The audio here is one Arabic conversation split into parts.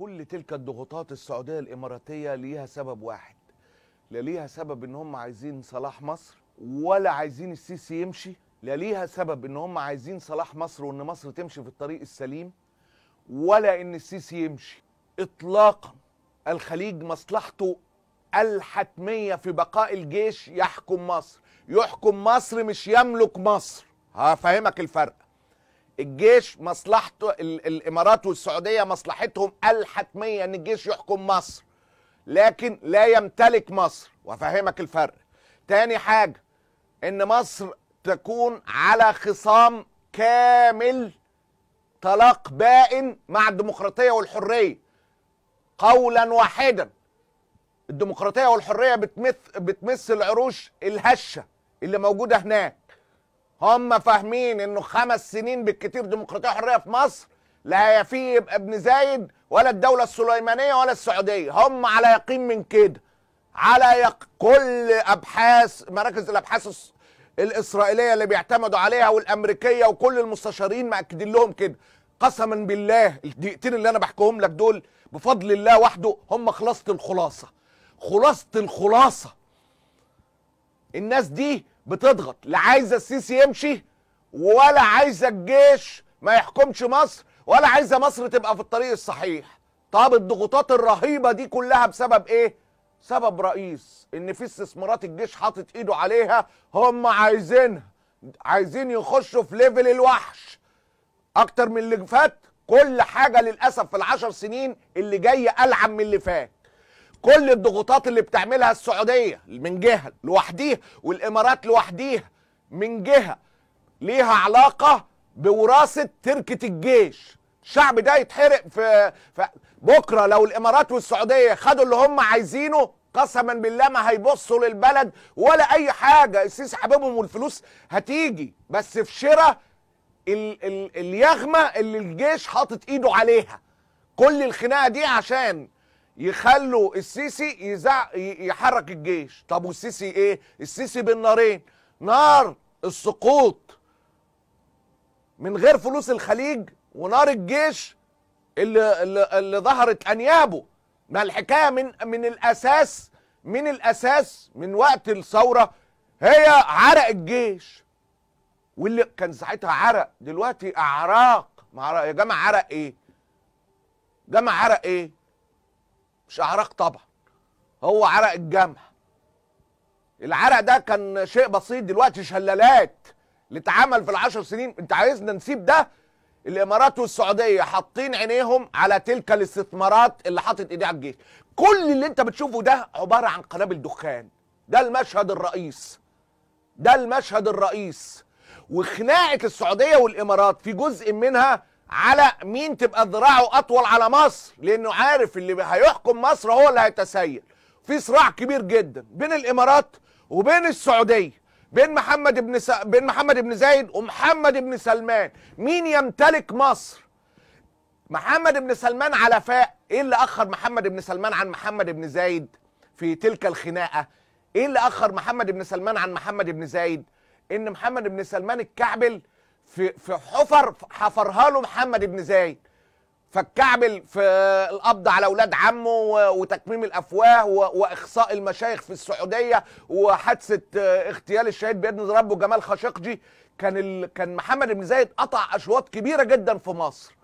كل تلك الضغوطات السعوديه الاماراتيه ليها سبب واحد لا ليها سبب ان هم عايزين صلاح مصر ولا عايزين السيسي يمشي لا ليها سبب ان هم عايزين صلاح مصر وان مصر تمشي في الطريق السليم ولا ان السيسي يمشي اطلاقا الخليج مصلحته الحتميه في بقاء الجيش يحكم مصر يحكم مصر مش يملك مصر هفهمك الفرق الجيش مصلحته الامارات والسعوديه مصلحتهم الحتميه ان الجيش يحكم مصر لكن لا يمتلك مصر وافهمك الفرق تاني حاجه ان مصر تكون على خصام كامل طلاق بائن مع الديمقراطيه والحريه قولا واحدا الديمقراطيه والحريه بتمث بتمس العروش الهشه اللي موجوده هناك هم فاهمين انه خمس سنين بالكتير ديمقراطيه وحريه في مصر لا يفي يبقى ابن زايد ولا الدوله السليمانيه ولا السعوديه هم على يقين من كده على يق... كل ابحاث مراكز الابحاث الاسرائيليه اللي بيعتمدوا عليها والامريكيه وكل المستشارين مأكدين لهم كده قسما بالله الدقيقتين اللي انا بحكيهم لك دول بفضل الله وحده هم خلاصه الخلاصه خلاصه الخلاصه الناس دي بتضغط لا عايزه السيسي يمشي ولا عايزه الجيش ما يحكمش مصر ولا عايزه مصر تبقى في الطريق الصحيح طب الضغوطات الرهيبه دي كلها بسبب ايه سبب رئيس ان في استثمارات الجيش حاطط ايده عليها هم عايزينها عايزين يخشوا في ليفل الوحش اكتر من اللي فات كل حاجه للاسف في العشر سنين اللي جايه العب من اللي فات كل الضغوطات اللي بتعملها السعوديه من جهه لوحديها والامارات لوحديها من جهه ليها علاقه بوراثه تركه الجيش الشعب ده يتحرق في, بكره لو الامارات والسعوديه خدوا اللي هم عايزينه قسما بالله ما هيبصوا للبلد ولا اي حاجه السيسي حبيبهم والفلوس هتيجي بس في شراء ال ال اليغمه اللي الجيش حاطط ايده عليها كل الخناقه دي عشان يخلوا السيسي يزع يحرك الجيش طب والسيسي ايه السيسي بالنارين نار السقوط من غير فلوس الخليج ونار الجيش اللي اللي, اللي ظهرت انيابه ما الحكايه من من الاساس من الاساس من وقت الثوره هي عرق الجيش واللي كان ساعتها عرق دلوقتي اعراق يا جماعه عرق ايه جماعه عرق ايه مش اعراق طبعا هو عرق الجمع العرق ده كان شيء بسيط دلوقتي شلالات اللي اتعمل في العشر سنين انت عايزنا نسيب ده الامارات والسعوديه حاطين عينيهم على تلك الاستثمارات اللي حاطت ايديها الجيش كل اللي انت بتشوفه ده عباره عن قنابل دخان ده المشهد الرئيس ده المشهد الرئيس وخناقه السعوديه والامارات في جزء منها على مين تبقى ذراعه اطول على مصر لانه عارف اللي هيحكم مصر هو اللي هيتسيل في صراع كبير جدا بين الامارات وبين السعوديه بين محمد بن س... بين محمد بن زايد ومحمد بن سلمان مين يمتلك مصر محمد بن سلمان على فاء ايه اللي اخر محمد بن سلمان عن محمد بن زايد في تلك الخناقه ايه اللي اخر محمد بن سلمان عن محمد بن زايد ان محمد بن سلمان الكعبل في في حفر حفرها له محمد بن زايد فالكعبل في القبض على اولاد عمه وتكميم الافواه واخصاء المشايخ في السعوديه وحادثه آه، اغتيال الشهيد باذن ربه جمال خاشقجي كان ال... كان محمد بن زايد قطع اشواط كبيره جدا في مصر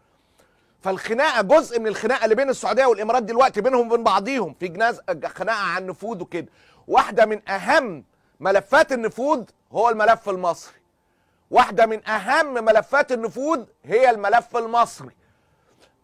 فالخناقه جزء من الخناقه اللي بين السعوديه والامارات دلوقتي بينهم وبين بعضيهم في جناز خناقه عن نفوذ وكده واحده من اهم ملفات النفوذ هو الملف المصري واحدة من أهم ملفات النفوذ هي الملف المصري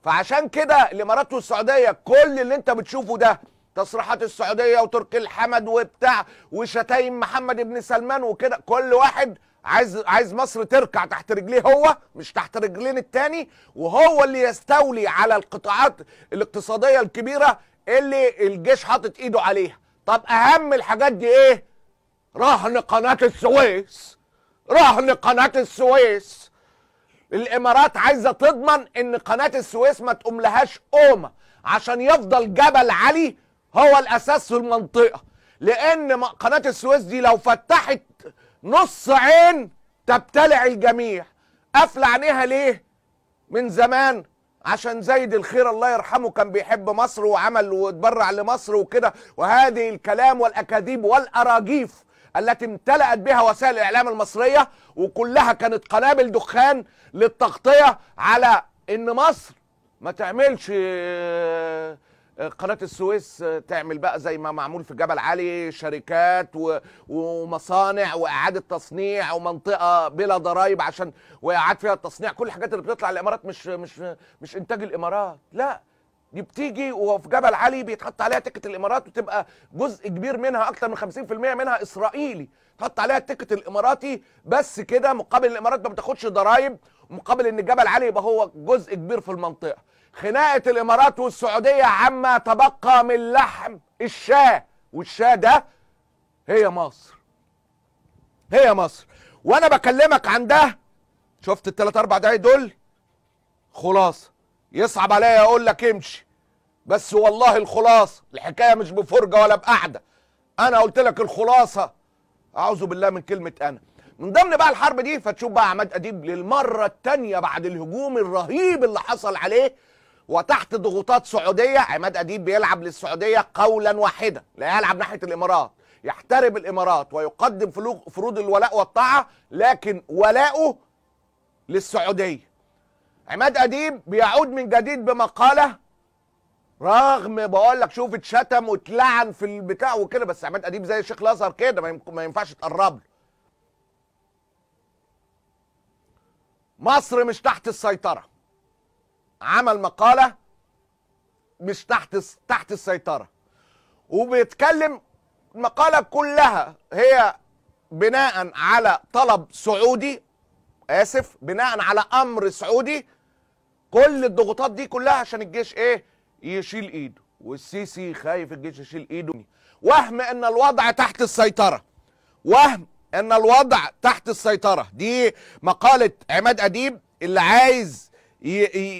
فعشان كده الإمارات والسعودية كل اللي أنت بتشوفه ده تصريحات السعودية وتركي الحمد وبتاع وشتايم محمد بن سلمان وكده كل واحد عايز عايز مصر تركع تحت رجليه هو مش تحت رجلين التاني وهو اللي يستولي على القطاعات الاقتصادية الكبيرة اللي الجيش حاطط ايده عليها طب اهم الحاجات دي ايه رهن قناة السويس راح لقناه السويس الامارات عايزه تضمن ان قناه السويس ما تقوم لهاش قومه عشان يفضل جبل علي هو الاساس في المنطقه لان قناه السويس دي لو فتحت نص عين تبتلع الجميع قافله عينيها ليه من زمان عشان زايد الخير الله يرحمه كان بيحب مصر وعمل واتبرع لمصر وكده وهذه الكلام والاكاذيب والاراجيف التي امتلأت بها وسائل الإعلام المصرية وكلها كانت قنابل دخان للتغطية على إن مصر ما تعملش آه، آه، قناة السويس آه، تعمل بقى زي ما معمول في جبل علي شركات ومصانع وإعادة تصنيع ومنطقة بلا ضرايب عشان وإعاد فيها التصنيع كل الحاجات اللي بتطلع الإمارات مش مش مش إنتاج الإمارات لا دي بتيجي وفي جبل علي بيتحط عليها تكت الامارات وتبقى جزء كبير منها اكتر من 50% منها اسرائيلي تحط عليها التكت الاماراتي بس كده مقابل الامارات ما بتاخدش ضرايب مقابل ان جبل علي يبقى هو جزء كبير في المنطقه خناقه الامارات والسعوديه عما تبقى من لحم الشاه والشاه ده هي مصر هي مصر وانا بكلمك عن ده شفت الثلاث اربع دقايق دول خلاصه يصعب عليا اقول لك امشي بس والله الخلاصه الحكايه مش بفرجه ولا بقعده انا قلت لك الخلاصه اعوذ بالله من كلمه انا من ضمن بقى الحرب دي فتشوف بقى عماد اديب للمره الثانيه بعد الهجوم الرهيب اللي حصل عليه وتحت ضغوطات سعوديه عماد اديب بيلعب للسعوديه قولا واحدا لا يلعب ناحيه الامارات يحترم الامارات ويقدم فروض الولاء والطاعه لكن ولاؤه للسعوديه عماد اديب بيعود من جديد بمقاله رغم بقول لك شوف اتشتم واتلعن في البتاع وكده بس عماد اديب زي الشيخ الازهر كده ما ينفعش تقرب له مصر مش تحت السيطره عمل مقاله مش تحت تحت السيطره وبيتكلم المقاله كلها هي بناء على طلب سعودي اسف بناء على امر سعودي كل الضغوطات دي كلها عشان الجيش ايه يشيل ايده والسيسي خايف الجيش يشيل ايده وهم ان الوضع تحت السيطره وهم ان الوضع تحت السيطره دي مقاله عماد اديب اللي عايز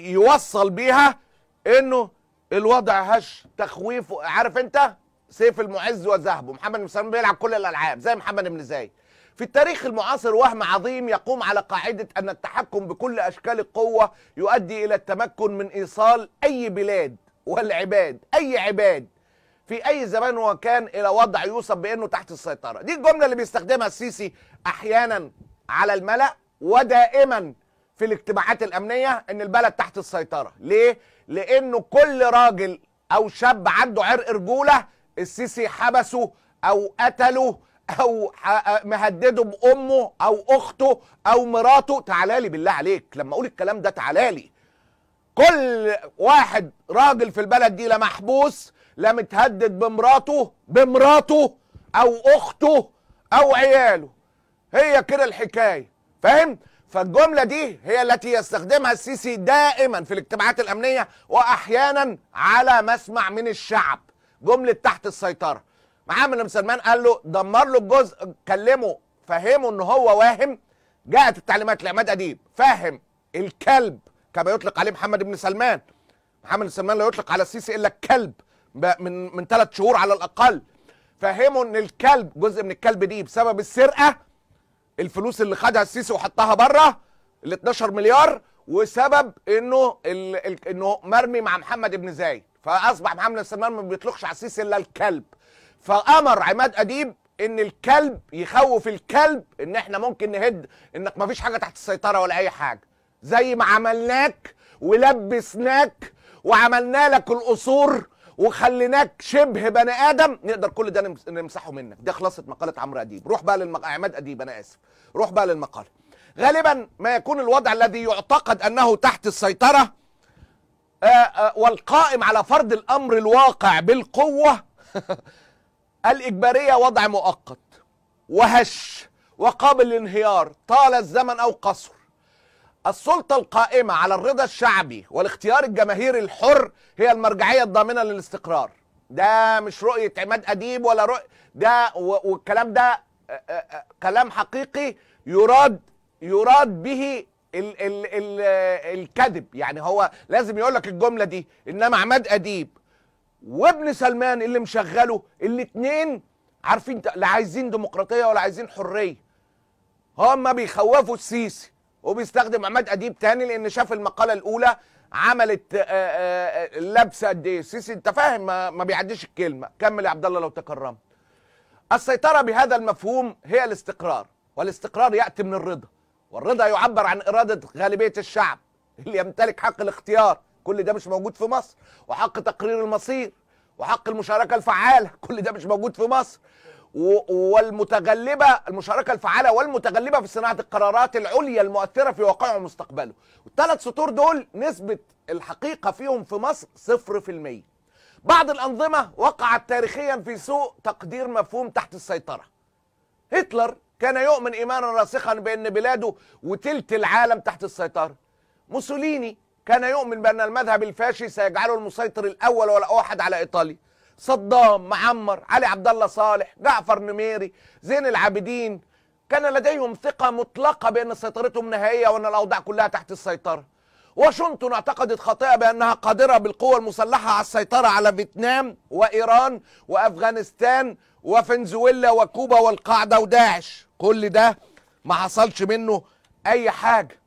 يوصل بيها انه الوضع هش تخويف عارف انت سيف المعز وذهبه محمد بن سلمان بيلعب كل الالعاب زي محمد بن زايد في التاريخ المعاصر وهم عظيم يقوم على قاعدة أن التحكم بكل أشكال القوة يؤدي إلى التمكن من إيصال أي بلاد والعباد أي عباد في أي زمان وكان إلى وضع يوصف بأنه تحت السيطرة دي الجملة اللي بيستخدمها السيسي أحيانا على الملأ ودائما في الاجتماعات الأمنية أن البلد تحت السيطرة ليه؟ لأنه كل راجل أو شاب عنده عرق رجولة السيسي حبسه أو قتله او مهدده بامه او اخته او مراته تعالى لي بالله عليك لما اقول الكلام ده تعالى لي كل واحد راجل في البلد دي لا محبوس لا متهدد بمراته بمراته او اخته او عياله هي كده الحكايه فاهم فالجمله دي هي التي يستخدمها السيسي دائما في الاجتماعات الامنيه واحيانا على مسمع من الشعب جمله تحت السيطره محمد بن سلمان قال له دمر له الجزء كلمه فهمه ان هو واهم جاءت التعليمات لعماد اديب فاهم الكلب كما يطلق عليه محمد بن سلمان محمد بن سلمان لا يطلق على السيسي الا الكلب من من ثلاث شهور على الاقل فهموا ان الكلب جزء من الكلب دي بسبب السرقه الفلوس اللي خدها السيسي وحطها بره ال 12 مليار وسبب انه ال... انه مرمي مع محمد بن زايد فاصبح محمد بن سلمان ما بيطلقش على السيسي الا الكلب فامر عماد اديب ان الكلب يخوف الكلب ان احنا ممكن نهد انك مفيش حاجه تحت السيطره ولا اي حاجه زي ما عملناك ولبسناك وعملنا لك القصور وخليناك شبه بني ادم نقدر كل ده نمسحه منك ده خلاصه مقاله عمرو اديب روح بقى للمق... عماد اديب انا اسف روح بقى للمقاله غالبا ما يكون الوضع الذي يعتقد انه تحت السيطره آآ آه، آآ آه، والقائم على فرض الامر الواقع بالقوه الإجبارية وضع مؤقت وهش وقابل للانهيار طال الزمن أو قصر السلطة القائمة على الرضا الشعبي والاختيار الجماهيري الحر هي المرجعية الضامنة للاستقرار ده مش رؤية عماد أديب ولا رؤية ده والكلام ده كلام حقيقي يراد يراد به ال ال ال الكذب يعني هو لازم يقول لك الجملة دي إنما عماد أديب وابن سلمان اللي مشغله الاتنين عارفين لا عايزين ديمقراطيه ولا عايزين حريه هم بيخوفوا السيسي وبيستخدم عماد اديب تاني لان شاف المقاله الاولى عملت لبسه قد ايه السيسي انت فاهم ما بيعديش الكلمه كمل يا عبد الله لو تكرمت السيطره بهذا المفهوم هي الاستقرار والاستقرار ياتي من الرضا والرضا يعبر عن اراده غالبيه الشعب اللي يمتلك حق الاختيار كل ده مش موجود في مصر وحق تقرير المصير وحق المشاركه الفعاله كل ده مش موجود في مصر والمتغلبه المشاركه الفعاله والمتغلبه في صناعه القرارات العليا المؤثره في واقعه ومستقبله الثلاث سطور دول نسبه الحقيقه فيهم في مصر 0% بعض الانظمه وقعت تاريخيا في سوء تقدير مفهوم تحت السيطره هتلر كان يؤمن ايمانا راسخا بان بلاده وتلت العالم تحت السيطره موسوليني كان يؤمن بأن المذهب الفاشي سيجعله المسيطر الأول والأوحد على إيطاليا صدام معمر علي عبد الله صالح جعفر نميري زين العابدين كان لديهم ثقة مطلقة بأن سيطرتهم نهائية وأن الأوضاع كلها تحت السيطرة واشنطن اعتقدت خاطئة بأنها قادرة بالقوة المسلحة على السيطرة على فيتنام وإيران وأفغانستان وفنزويلا وكوبا والقاعدة وداعش كل ده ما حصلش منه أي حاجة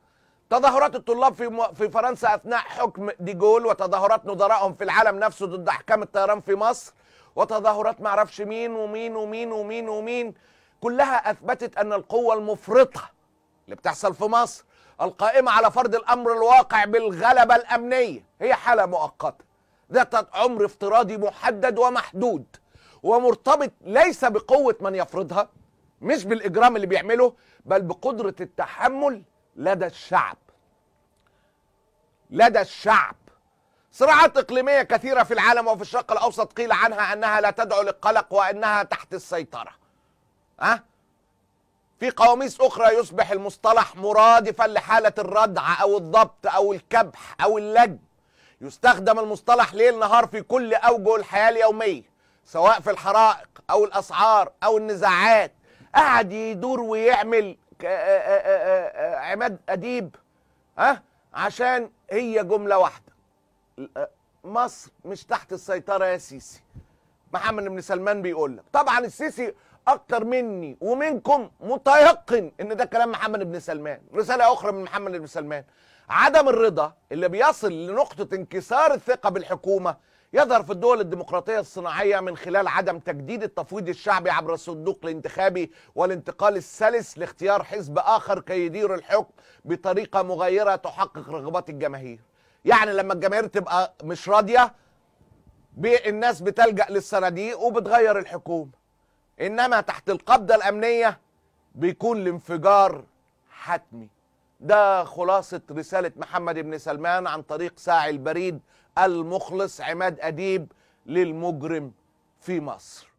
تظاهرات الطلاب في في فرنسا اثناء حكم ديجول وتظاهرات نظرائهم في العالم نفسه ضد احكام الطيران في مصر وتظاهرات معرفش مين ومين ومين ومين ومين كلها اثبتت ان القوه المفرطه اللي بتحصل في مصر القائمه على فرض الامر الواقع بالغلبه الامنيه هي حاله مؤقته ذات عمر افتراضي محدد ومحدود ومرتبط ليس بقوه من يفرضها مش بالاجرام اللي بيعمله بل بقدره التحمل لدى الشعب لدى الشعب صراعات إقليمية كثيرة في العالم وفي الشرق الأوسط قيل عنها أنها لا تدعو للقلق وأنها تحت السيطرة أه؟ في قواميس أخرى يصبح المصطلح مرادفا لحالة الردع أو الضبط أو الكبح أو اللجم يستخدم المصطلح ليل نهار في كل أوجه الحياة اليومية سواء في الحرائق أو الأسعار أو النزاعات قاعد يدور ويعمل آه، آه، آه، عماد اديب ها عشان هي جمله واحده مصر مش تحت السيطره يا سيسي محمد بن سلمان بيقول لك طبعا السيسي اكتر مني ومنكم متيقن ان ده كلام محمد بن سلمان رساله اخرى من محمد بن سلمان عدم الرضا اللي بيصل لنقطه انكسار الثقه بالحكومه يظهر في الدول الديمقراطية الصناعية من خلال عدم تجديد التفويض الشعبي عبر الصندوق الانتخابي والانتقال السلس لاختيار حزب آخر كي يدير الحكم بطريقة مغايرة تحقق رغبات الجماهير يعني لما الجماهير تبقى مش راضية الناس بتلجأ للصناديق وبتغير الحكومة إنما تحت القبضة الأمنية بيكون الانفجار حتمي ده خلاصة رسالة محمد بن سلمان عن طريق ساعي البريد المخلص عماد أديب للمجرم في مصر